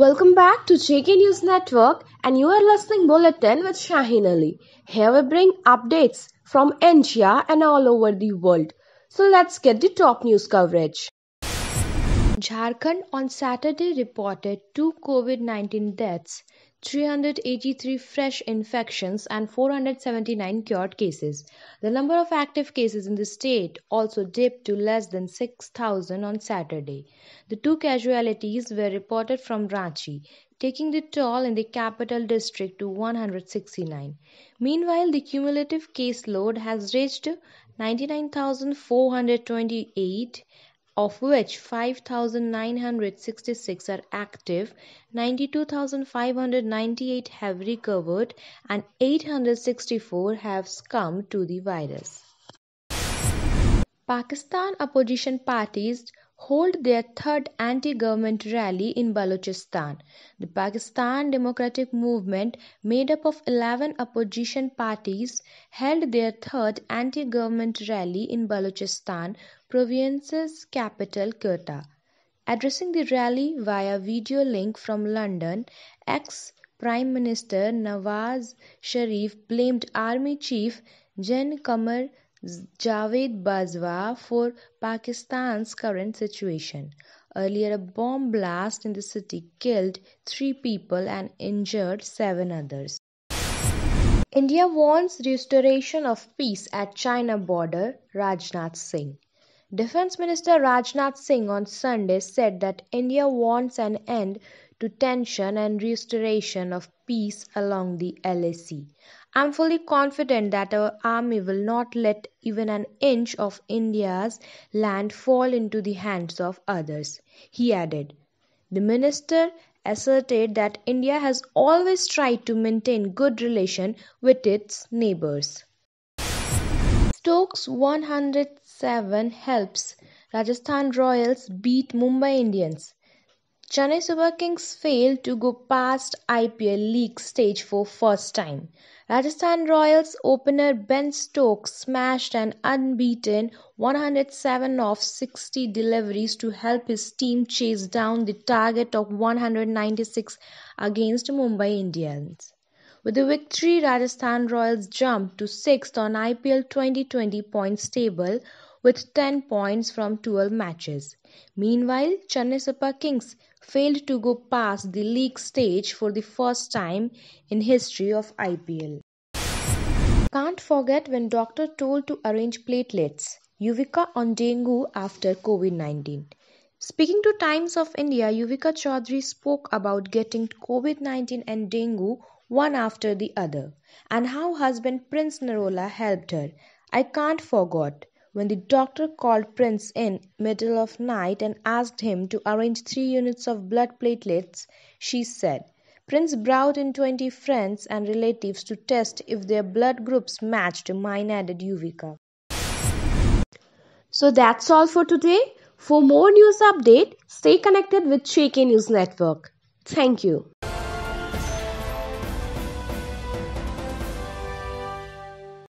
Welcome back to JK News Network and you are listening bulletin with Shaheen Ali. Here we bring updates from India and all over the world. So let's get the top news coverage. Jharkhand on Saturday reported two COVID-19 deaths, 383 fresh infections and 479 cured cases. The number of active cases in the state also dipped to less than 6,000 on Saturday. The two casualties were reported from Ranchi, taking the toll in the capital district to 169. Meanwhile, the cumulative caseload has reached 99,428 of which five thousand nine hundred sixty six are active, ninety two thousand five hundred ninety eight have recovered, and eight hundred sixty four have succumbed to the virus. Pakistan opposition parties hold their third anti-government rally in Balochistan. The Pakistan Democratic Movement, made up of 11 opposition parties, held their third anti-government rally in Balochistan Province's capital Quetta. Addressing the rally via video link from London, ex-Prime Minister Nawaz Sharif blamed Army Chief Gen Kamar Javed Bajwa for Pakistan's current situation. Earlier, a bomb blast in the city killed three people and injured seven others. India wants restoration of peace at China border, Rajnath Singh. Defence Minister Rajnath Singh on Sunday said that India wants an end to tension and restoration of peace along the LAC. I'm fully confident that our army will not let even an inch of India's land fall into the hands of others, he added. The minister asserted that India has always tried to maintain good relation with its neighbors. Stokes' one hundred seven helps Rajasthan Royals beat Mumbai Indians, Chennai Super Kings fail to go past IPL league stage for first time. Rajasthan Royals opener Ben Stokes smashed an unbeaten 107 off 60 deliveries to help his team chase down the target of 196 against Mumbai Indians. With the victory Rajasthan Royals jumped to sixth on IPL Twenty-Twenty points table with ten points from twelve matches. Meanwhile, Chennai Super Kings failed to go past the league stage for the first time in history of IPL. Can't forget when doctor told to arrange platelets. Yuvika on dengue after COVID-19. Speaking to Times of India, Yuvika Chaudhary spoke about getting COVID-19 and dengue one after the other, and how husband Prince Narola helped her, I can't forget when the doctor called Prince in middle of night and asked him to arrange three units of blood platelets, she said, Prince brought in 20 friends and relatives to test if their blood groups matched mine added Yuvika. So that's all for today. For more news update, stay connected with Shaky News Network. Thank you.